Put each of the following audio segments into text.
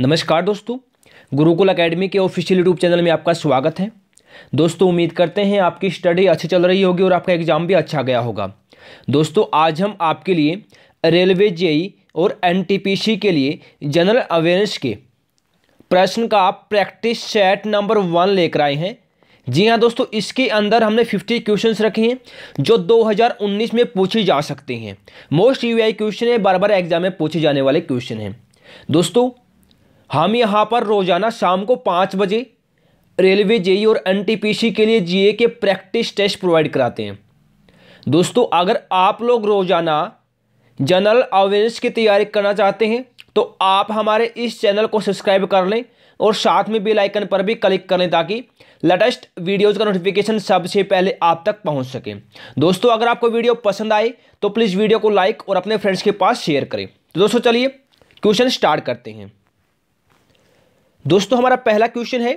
नमस्कार दोस्तों गुरुकुल अकेडमी के ऑफिशियल यूट्यूब चैनल में आपका स्वागत है दोस्तों उम्मीद करते हैं आपकी स्टडी अच्छी चल रही होगी और आपका एग्जाम भी अच्छा गया होगा दोस्तों आज हम आपके लिए रेलवे जेई और एनटीपीसी के लिए जनरल अवेयरनेस के प्रश्न का आप प्रैक्टिस सेट नंबर वन लेकर आए हैं जी हाँ दोस्तों इसके अंदर हमने 50 क्वेश्चंस रखे हैं जो 2019 में पूछे जा सकते हैं मोस्ट यूआई क्वेश्चन है बार बार एग्जाम में पूछे जाने वाले क्वेश्चन हैं दोस्तों हम यहाँ पर रोज़ाना शाम को पाँच बजे रेलवे जेई और एनटीपीसी के लिए जीए के प्रैक्टिस टेस्ट प्रोवाइड कराते हैं दोस्तों अगर आप लोग रोज़ाना जनरल अवेयरनेस की तैयारी करना चाहते हैं तो आप हमारे इस चैनल को सब्सक्राइब कर लें और साथ में बेल आइकन पर भी क्लिक करें ताकि लेटेस्ट वीडियोज़ का नोटिफिकेशन सबसे पहले आप तक पहुंच सके दोस्तों अगर आपको वीडियो पसंद आए तो प्लीज़ वीडियो को लाइक और अपने फ्रेंड्स के पास शेयर करें तो दोस्तों चलिए क्वेश्चन स्टार्ट करते हैं दोस्तों हमारा पहला क्वेश्चन है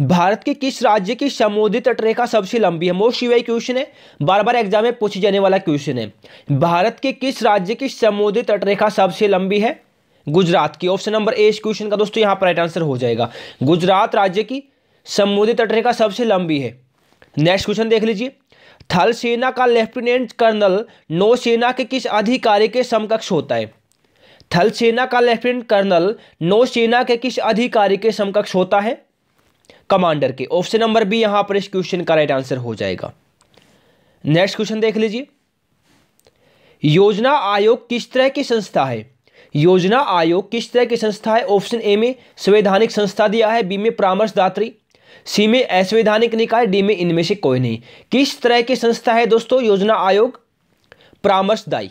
भारत के किस राज्य की समुद्री तटरेखा सबसे लंबी है मोस्ट यूआई क्वेश्चन है बार बार एग्जाम में पूछे जाने वाला क्वेश्चन है भारत के किस राज्य की समुद्री तटरेखा सबसे लंबी है गुजरात की ऑप्शन नंबर ए इस क्वेश्चन का दोस्तों यहां पर राइट आंसर हो जाएगा गुजरात राज्य की समुद्री तटरेखा सबसे लंबी है नेक्स्ट क्वेश्चन देख लीजिए थल सेना का लेफ्टिनेंट कर्नल नौसेना के किस अधिकारी के समकक्ष होता है थल सेना का लेफ्टिनेंट कर्नल नौसेना के किस अधिकारी के समकक्ष होता है कमांडर के ऑप्शन नंबर बी यहां पर इस क्वेश्चन का राइट आंसर हो जाएगा नेक्स्ट क्वेश्चन देख लीजिए योजना आयोग किस तरह की संस्था है योजना आयोग किस तरह की संस्था है ऑप्शन ए में संवैधानिक संस्था दिया है बी में परामर्शदात्री सी में असंवैधानिक निकाय डी में इनमें से कोई नहीं किस तरह की संस्था है दोस्तों योजना आयोग परामर्शदायी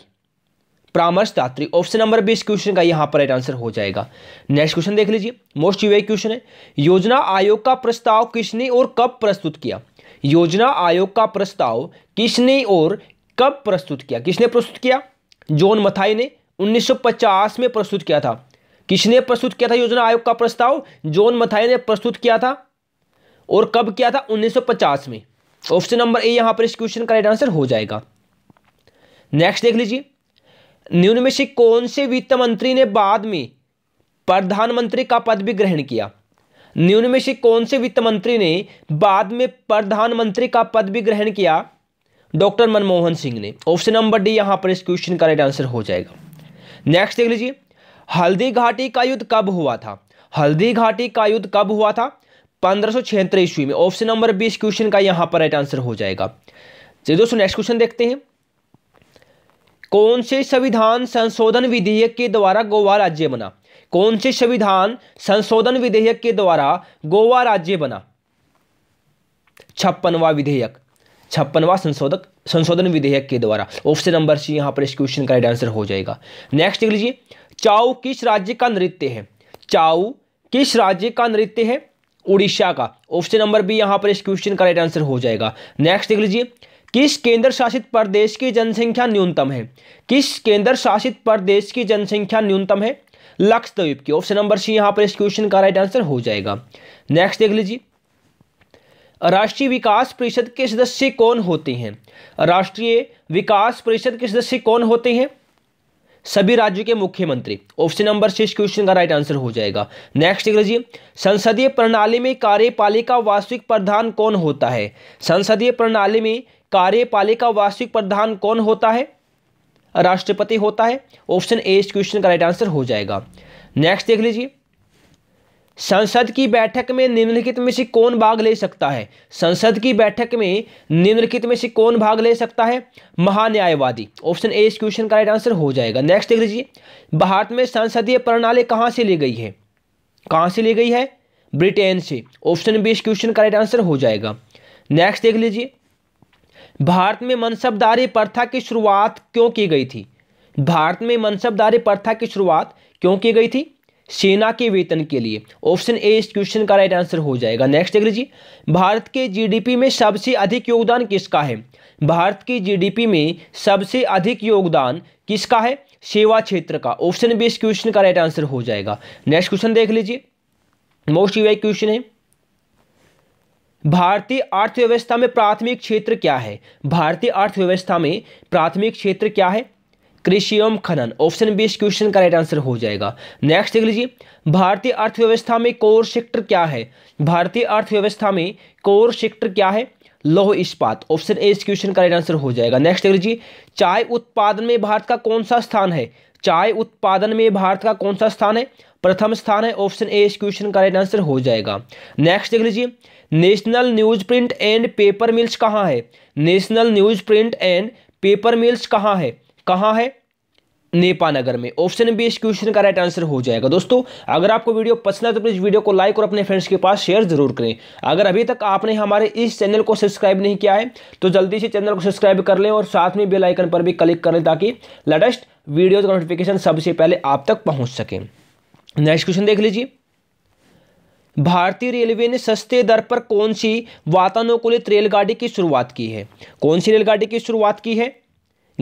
परामर्शदात्री ऑप्शन नंबर बी इस क्वेश्चन का यहां पर राइट आंसर हो जाएगा नेक्स्ट क्वेश्चन देख लीजिए मोस्ट यू क्वेश्चन है योजना आयोग का प्रस्ताव किसने और कब प्रस्तुत किया योजना आयोग का प्रस्ताव किसने और कब प्रस्तुत किया किसने प्रस्तुत किया जॉन मथाई ने 1950 में प्रस्तुत किया था किसने प्रस्तुत किया था योजना आयोग का प्रस्ताव जॉन मथाई ने प्रस्तुत किया था और कब किया था 1950 में ऑप्शन नंबर ए यहां पर इस क्वेश्चन का राइट आंसर हो जाएगा नेक्स्ट देख लीजिए निम्न में से कौन से वित्त मंत्री ने बाद में प्रधानमंत्री का पद भी ग्रहण किया निम्न में से कौन से वित्त मंत्री ने बाद में प्रधानमंत्री का पद भी ग्रहण किया डॉक्टर मनमोहन सिंह ने ऑप्शन नंबर डी यहां पर इस क्वेश्चन का राइट आंसर हो जाएगा नेक्स्ट देख लीजिए हल्दी घाटी का युद्ध कब हुआ था हल्दी घाटी का युद्ध कब हुआ था पंद्रह ईस्वी में ऑप्शन नंबर बी इस क्वेश्चन का यहां पर राइट आंसर हो जाएगा चलिए दोस्तों नेक्स्ट क्वेश्चन देखते हैं कौन से संविधान संशोधन विधेयक के द्वारा गोवा राज्य बना कौन से संविधान संशोधन विधेयक के द्वारा गोवा राज्य बना छप्पनवा विधेयक छप्पनवा संशोधक संशोधन विधेयक के द्वारा ऑप्शन नंबर सी यहां पर इस क्वेश्चन का राइट आंसर हो जाएगा नेक्स्ट देख लीजिए चाऊ किस राज्य का नृत्य है चाऊ किस राज्य का नृत्य है उड़ीसा का ऑप्शन नंबर बी यहां पर इस क्वेश्चन का राइट आंसर हो जाएगा नेक्स्ट देख लीजिए किस केंद्र शासित प्रदेश की जनसंख्या न्यूनतम है किस केंद्र शासित प्रदेश की जनसंख्या न्यूनतम है लक्षद्वीप की ऑप्शन नंबर सी यहां पर इस क्वेश्चन का राइट आंसर हो जाएगा नेक्स्ट देख लीजिए राष्ट्रीय विकास परिषद के सदस्य कौन होते हैं राष्ट्रीय विकास परिषद के सदस्य कौन होते हैं सभी राज्यों के मुख्यमंत्री ऑप्शन नंबर सिक्स क्वेश्चन का राइट आंसर हो जाएगा नेक्स्ट देख लीजिए संसदीय प्रणाली में कार्यपालिका वास्तविक प्रधान कौन होता है संसदीय प्रणाली में कार्यपालिका वार्षिक प्रधान कौन होता है राष्ट्रपति होता है ऑप्शन ए इस क्वेश्चन का राइट आंसर हो जाएगा नेक्स्ट देख लीजिए संसद की बैठक में निम्नलिखित में से कौन भाग ले सकता है संसद की बैठक में निम्नलिखित में से कौन भाग ले सकता है महान्यायवादी ऑप्शन ए इस क्वेश्चन का राइट आंसर हो जाएगा नेक्स्ट देख लीजिए भारत में संसदीय प्रणाली कहाँ से ली गई है कहाँ से ली गई है ब्रिटेन से ऑप्शन बी इस क्वेश्चन का राइट आंसर हो जाएगा नेक्स्ट देख लीजिए भारत में मनसबदारी प्रथा की शुरुआत क्यों की गई थी भारत में मनसबदारी प्रथा की शुरुआत क्यों की गई थी सेना के वेतन के लिए ऑप्शन ए इस क्वेश्चन का राइट आंसर हो जाएगा नेक्स्ट देख लीजिए भारत के जीडीपी में सबसे अधिक योगदान किसका है भारत की जीडीपी में सबसे अधिक योगदान किसका है सेवा क्षेत्र का ऑप्शन बी इस क्वेश्चन का राइट आंसर हो जाएगा नेक्स्ट क्वेश्चन देख लीजिए मोस्ट यूवाई क्वेश्चन है भारतीय अर्थव्यवस्था में प्राथमिक क्षेत्र क्या है भारतीय अर्थव्यवस्था में प्राथमिक क्षेत्र क्या है कृषि एवं खनन ऑप्शन बी इस क्वेश्चन का राइट आंसर हो जाएगा नेक्स्ट देख लीजिए भारतीय अर्थव्यवस्था में कोर सेक्टर क्या है भारतीय अर्थव्यवस्था में कोर सेक्टर क्या है लौह इस्पात ऑप्शन ए इस क्वेश्चन का राइट आंसर हो जाएगा नेक्स्ट देख लीजिए चाय उत्पादन में भारत का कौन सा स्थान है चाय उत्पादन में भारत का कौन सा स्थान है प्रथम स्थान है ऑप्शन ए इस क्वेश्चन का राइट आंसर हो जाएगा नेक्स्ट देख लीजिए national newsprint and paper mills कहाँ है national newsprint and paper mills कहाँ है कहाँ है नेपानगर में ऑप्शन बी इस क्वेश्चन का राइट आंसर हो जाएगा दोस्तों अगर आपको वीडियो पसंद है तो प्लीज़ वीडियो को लाइक और अपने फ्रेंड्स के पास शेयर जरूर करें अगर अभी तक आपने हमारे इस चैनल को सब्सक्राइब नहीं किया है तो जल्दी से चैनल को सब्सक्राइब कर लें और साथ में बेलाइकन पर भी क्लिक कर लें ताकि लेटेस्ट वीडियो का नोटिफिकेशन सबसे पहले आप तक पहुँच सके नेक्स्ट क्वेश्चन देख लीजिए भारतीय रेलवे ने सस्ते दर पर कौन सी वातानुकूलित रेलगाड़ी की शुरुआत की है कौन सी रेलगाड़ी की शुरुआत की है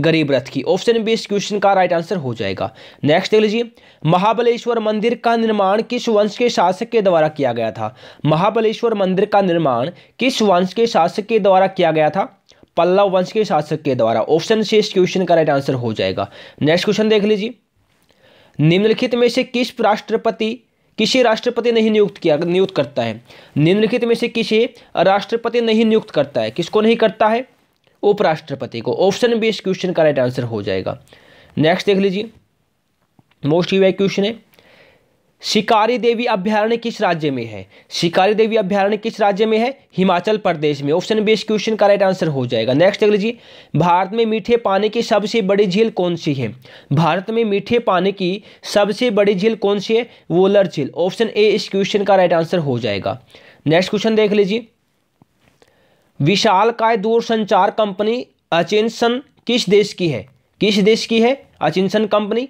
गरीब रथ की ऑप्शन बी इस क्वेश्चन का राइट आंसर हो जाएगा नेक्स्ट देख लीजिए महाबलेश्वर मंदिर का निर्माण किस वंश के शासक के द्वारा किया गया था महाबलेश्वर मंदिर का निर्माण किस वंश के शासक के द्वारा किया गया था पल्लव वंश के शासक के द्वारा ऑप्शन सी इस क्वेश्चन का राइट आंसर हो जाएगा नेक्स्ट क्वेश्चन देख लीजिए निम्नलिखित में से किस राष्ट्रपति किसी राष्ट्रपति नहीं नियुक्त किया नियुक्त करता है निम्नलिखित में से किसे राष्ट्रपति नहीं नियुक्त करता है किसको नहीं करता है उपराष्ट्रपति को ऑप्शन बी इस क्वेश्चन का राइट आंसर हो जाएगा नेक्स्ट देख लीजिए मोस्ट यू क्वेश्चन है शिकारी देवी अभ्यारण्य किस राज्य में है शिकारी देवी अभ्यारण्य किस राज्य में है हिमाचल प्रदेश में ऑप्शन बी इस क्वेश्चन का राइट आंसर हो जाएगा नेक्स्ट देख लीजिए भारत में मीठे पानी की सबसे बड़ी झील कौन सी है भारत में मीठे पानी की सबसे बड़ी झील कौन सी है वोलर झील ऑप्शन ए इस क्वेश्चन का राइट आंसर हो जाएगा नेक्स्ट क्वेश्चन देख लीजिए विशाल काय दूरसंचार कंपनी अचिनसन किस देश की है किस देश की है अचिंसन कंपनी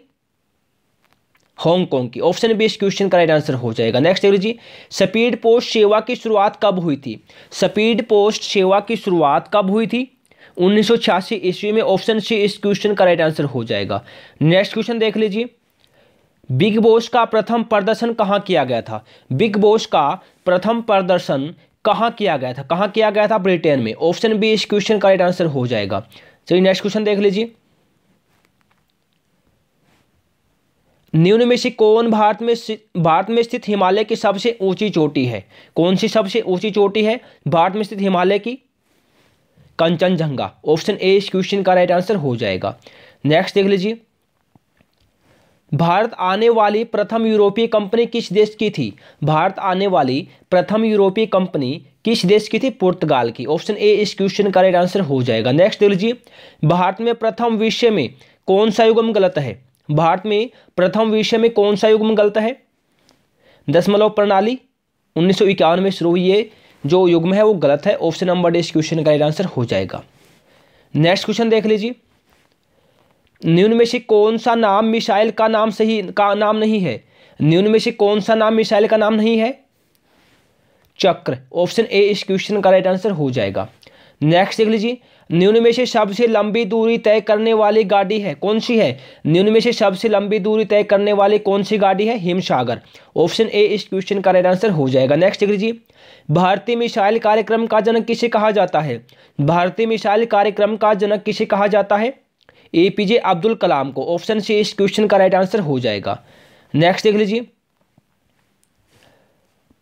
हांगकांग की ऑप्शन बी इस क्वेश्चन का राइट आंसर हो जाएगा नेक्स्ट देख लीजिए स्पीड पोस्ट सेवा की शुरुआत कब हुई थी स्पीड पोस्ट सेवा की शुरुआत कब हुई थी उन्नीस सौ छियासी ईस्वी में ऑप्शन सी इस क्वेश्चन का राइट आंसर हो जाएगा नेक्स्ट क्वेश्चन देख लीजिए बिग बॉस का प्रथम प्रदर्शन कहाँ किया गया था बिग बॉस का प्रथम प्रदर्शन कहाँ किया गया था कहाँ किया गया था ब्रिटेन में ऑप्शन बी इस क्वेश्चन का राइट आंसर हो जाएगा चलिए नेक्स्ट क्वेश्चन देख लीजिए निम्न में से कौन भारत में भारत में स्थित हिमालय की सबसे ऊंची चोटी है कौन सी सबसे ऊंची चोटी है भारत में स्थित हिमालय की कंचनजंगा ऑप्शन ए इस क्वेश्चन का राइट आंसर हो जाएगा नेक्स्ट देख लीजिए भारत आने वाली प्रथम यूरोपीय कंपनी किस देश की थी भारत आने वाली प्रथम यूरोपीय कंपनी किस देश की थी पुर्तगाल की ऑप्शन ए इस क्वेश्चन का राइट आंसर हो जाएगा नेक्स्ट देख लीजिए भारत में प्रथम विषय में कौन सा युगम गलत है भारत में प्रथम विषय में कौन सा युगम गलत है दशमलव प्रणाली उन्नीस में शुरू हुई है जो युग्म है वो गलत है ऑप्शन नंबर डी इस क्वेश्चन का राइट आंसर हो जाएगा नेक्स्ट क्वेश्चन देख लीजिए निम्न में से कौन सा नाम मिसाइल का नाम सही का नाम नहीं है निम्न में से कौन सा नाम मिसाइल का नाम नहीं है चक्र ऑप्शन ए इस क्वेश्चन का राइट आंसर हो जाएगा नेक्स्ट देख लीजिए न्यून में से सबसे लंबी दूरी तय करने वाली गाड़ी है कौन सी है न्यून में से सबसे लंबी दूरी तय करने वाली कौन सी गाड़ी है हिमसागर ऑप्शन ए इस क्वेश्चन का राइट आंसर हो जाएगा नेक्स्ट देख लीजिए भारतीय मिसाइल कार्यक्रम का जनक किसे कहा जाता है भारतीय मिसाइल कार्यक्रम का जनक किसे कहा जाता है ए पी जे अब्दुल कलाम को ऑप्शन सी इस क्वेश्चन का राइट आंसर हो जाएगा नेक्स्ट देख लीजिए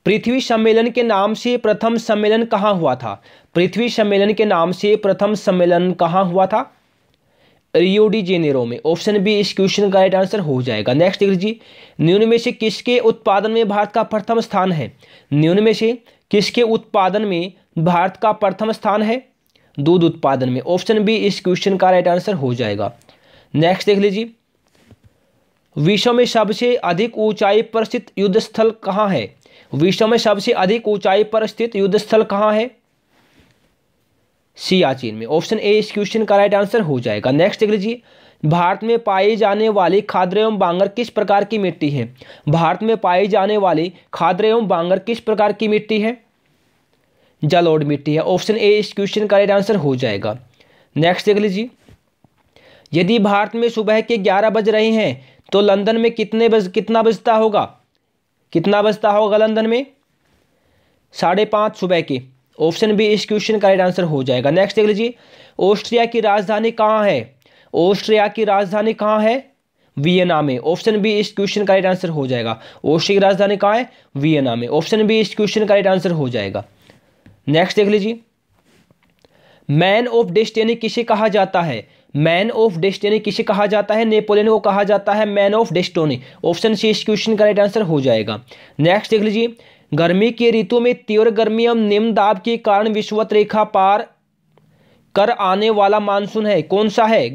पृथ्वी सम्मेलन के नाम से प्रथम सम्मेलन कहाँ हुआ था पृथ्वी सम्मेलन के नाम से प्रथम सम्मेलन कहाँ हुआ था रियो डी जेनेरो में ऑप्शन बी इस क्वेश्चन का राइट आंसर हो जाएगा नेक्स्ट देख लीजिए न्यून में से किसके उत्पादन में भारत का प्रथम स्थान है न्यून में से किसके उत्पादन में भारत का प्रथम स्थान है दूध उत्पादन में ऑप्शन बी इस क्वेश्चन का राइट आंसर हो जाएगा नेक्स्ट देख लीजिए विश्व में सबसे अधिक ऊंचाई पर स्थित युद्ध स्थल कहाँ है विश्व में सबसे अधिक ऊंचाई पर स्थित युद्ध स्थल कहाँ है सियाचिन में ऑप्शन ए इस क्वेश्चन का राइट आंसर हो जाएगा नेक्स्ट देख लीजिए भारत में पाई जाने वाली खाद्य एवं बांगर किस प्रकार की मिट्टी है भारत में पाई जाने वाली खाद्य एवं बांगर किस प्रकार की मिट्टी है जलोड मिट्टी है ऑप्शन ए इस क्वेश्चन का राइट आंसर हो जाएगा नेक्स्ट देख लीजिए यदि भारत में सुबह के ग्यारह बज रहे हैं तो लंदन में कितने बज कितना बजता होगा कितना बजता होगा लंदन में साढ़े पाँच सुबह के ऑप्शन बी इस क्वेश्चन का राइट आंसर हो जाएगा नेक्स्ट देख लीजिए ऑस्ट्रिया की राजधानी कहाँ है ऑस्ट्रिया की राजधानी कहाँ है वियना में ऑप्शन बी इस क्वेश्चन का राइट आंसर हो जाएगा ऑस्ट्रिया की राजधानी कहाँ है वियना में ऑप्शन बी इस क्वेश्चन का राइट आंसर हो जाएगा नेक्स्ट देख लीजिए मैन ऑफ डेस्टिनी किसे कहा जाता है मैन ऑफ डेस्टिनी किसे कहा जाता है नेपोलियन को कहा जाता है man of destiny option C इस क्वेश्चन का राइट आंसर हो जाएगा नेक्स्ट देख लीजिए गर्मी की ऋतु में तीव्र गर्मी एवं निम्न दाब के कारण विश्वत रेखा पार कर आने वाला मानसून है कौन सा है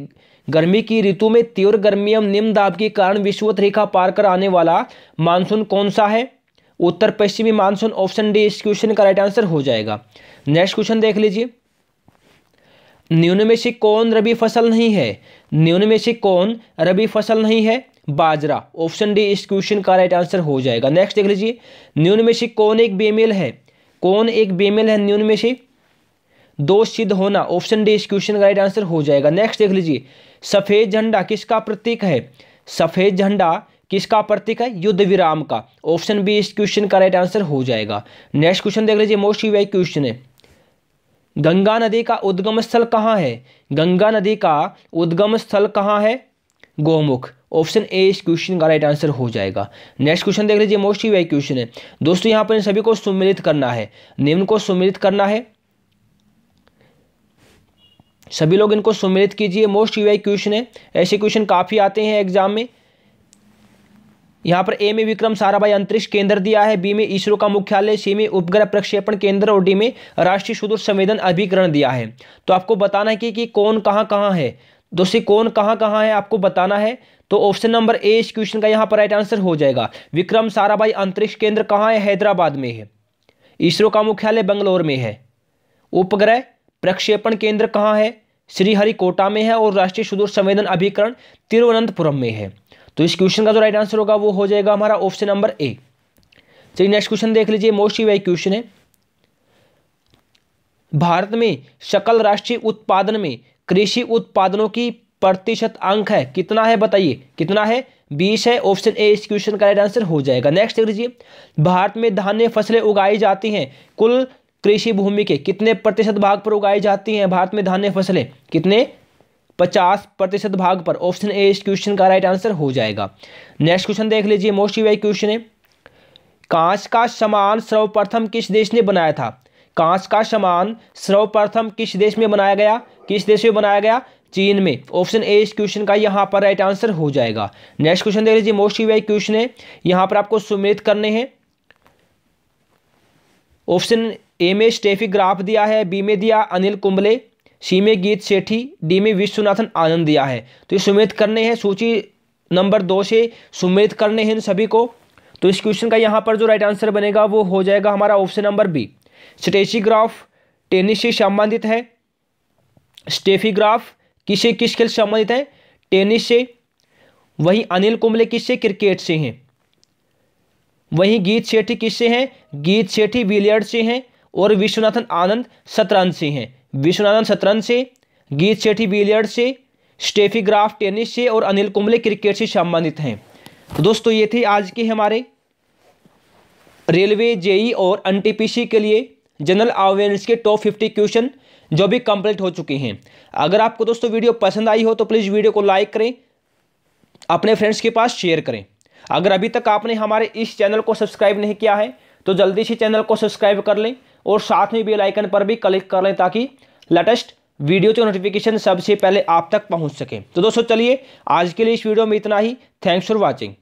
गर्मी की ऋतु में तीव्र गर्मी एवं निम्न दाब के कारण विश्वत रेखा पार कर आने वाला मानसून कौन सा है उत्तर पश्चिमी मानसून ऑप्शन डी इस क्वेश्चन का राइट आंसर हो जाएगा नेक्स्ट क्वेश्चन देख लीजिए न्यून में से कौन रबी फसल नहीं है न्यून में से कौन रबी फसल नहीं है बाजरा ऑप्शन डी इस क्वेश्चन का राइट आंसर हो जाएगा नेक्स्ट देख लीजिए न्यून में से कौन एक बेमेल है कौन एक बेमेल है न्यून में से दो सिद्ध होना ऑप्शन डी इस क्वेश्चन का राइट आंसर हो जाएगा नेक्स्ट देख लीजिए सफ़ेद झंडा किसका प्रतीक है सफ़ेद झंडा किसका प्रतीक है युद्ध विराम का ऑप्शन बी इस क्वेश्चन का राइट आंसर हो जाएगा नेक्स्ट क्वेश्चन देख लीजिए मोस्ट यूआई क्वेश्चन है गंगा नदी का उद्गम स्थल कहाँ है गंगा नदी का उद्गम स्थल कहाँ है गोमुख ऑप्शन ए इस क्वेश्चन का राइट आंसर हो जाएगा नेक्स्ट क्वेश्चन देख लीजिए मोस्ट यूआई क्वेश्चन है दोस्तों यहाँ पर इन सभी को सुमिलित करना है निम्न को सुमिलित करना है सभी लोग इनको सुमिलित कीजिए मोस्ट यूआई क्वेश्चन है ऐसे क्वेश्चन काफ़ी आते हैं एग्जाम में यहाँ पर ए में विक्रम साराभाई अंतरिक्ष केंद्र दिया है बी में इसरो का मुख्यालय सी में उपग्रह प्रक्षेपण केंद्र और डी में राष्ट्रीय सुदूर संवेदन अभिकरण दिया है तो आपको बताना है कि, कि कौन कहाँ कहाँ है दोस्ती कौन कहाँ कहाँ है आपको बताना है तो ऑप्शन नंबर ए इस क्वेश्चन का यहाँ पर राइट आंसर हो जाएगा विक्रम साराभाई अंतरिक्ष केंद्र कहाँ है हैदराबाद में है इसरो का मुख्यालय बंगलोर में है उपग्रह प्रक्षेपण केंद्र कहाँ है श्रीहरिकोटा में है और राष्ट्रीय सुदूर संवेदन अभिकरण तिरुवनंतपुरम में है तो इस क्वेश्चन का जो राइट आंसर होगा वो हो जाएगा हमारा ऑप्शन नंबर ए चलिए नेक्स्ट क्वेश्चन देख लीजिए मोस्ट वाई क्वेश्चन है भारत में सकल राष्ट्रीय उत्पादन में कृषि उत्पादनों की प्रतिशत अंक है कितना है बताइए कितना है बीस है ऑप्शन ए इस क्वेश्चन का राइट आंसर हो जाएगा नेक्स्ट देख लीजिए भारत में धान्य फसलें उगाई जाती हैं कुल कृषि भूमि के कितने प्रतिशत भाग पर उगाई जाती हैं भारत में धान्य फसलें कितने पचास प्रतिशत भाग पर ऑप्शन ए इस क्वेश्चन का राइट आंसर हो जाएगा नेक्स्ट क्वेश्चन देख लीजिए मोस्ट वाई क्वेश्चन है कांच का समान सर्वप्रथम किस देश ने बनाया था कांच का समान सर्वप्रथम किस देश में बनाया गया किस देश में बनाया गया चीन में ऑप्शन ए इस क्वेश्चन का यहाँ पर राइट आंसर हो जाएगा नेक्स्ट क्वेश्चन देख लीजिए मोस्ट वाई क्वेश्चन है यहाँ पर आपको सुमित करने हैं ऑप्शन ए में स्टेफिक ग्राफ दिया है बी में दिया अनिल कुंबले सी में गीत सेठी डी में विश्वनाथन आनंद दिया है तो ये सुमित करने हैं सूची नंबर दो से सुमित करने हैं इन सभी को तो इस क्वेश्चन का यहाँ पर जो राइट आंसर बनेगा वो हो जाएगा हमारा option number B Steffi Graf tennis से संबंधित है स्टेफीग्राफ किसे किस खेल से संबंधित है टेनिस से वहीं अनिल कुंबले किससे क्रिकेट से हैं वहीं गीत सेठी किससे हैं गीत सेठी बिलियर्ड से हैं और विश्वनाथन आनंद शतरंज से हैं विश्वनाथन शतरंज से गीत सेठी बिलियर्ड से स्टेफी ग्राफ टेनिस से और अनिल कुंबले क्रिकेट से संबंधित हैं तो दोस्तों ये थे आज के हमारे रेलवे जेई और एन के लिए जनरल अवेयरनेस के टॉप फिफ्टी क्वेश्चन जो भी कंप्लीट हो चुके हैं अगर आपको दोस्तों वीडियो पसंद आई हो तो प्लीज़ वीडियो को लाइक करें अपने फ्रेंड्स के पास शेयर करें अगर अभी तक आपने हमारे इस चैनल को सब्सक्राइब नहीं किया है तो जल्दी से चैनल को सब्सक्राइब कर लें और साथ में बेल आइकन पर भी क्लिक कर लें ताकि लेटेस्ट वीडियो के नोटिफिकेशन सबसे पहले आप तक पहुंच सकें तो दोस्तों चलिए आज के लिए इस वीडियो में इतना ही थैंक्स फॉर वॉचिंग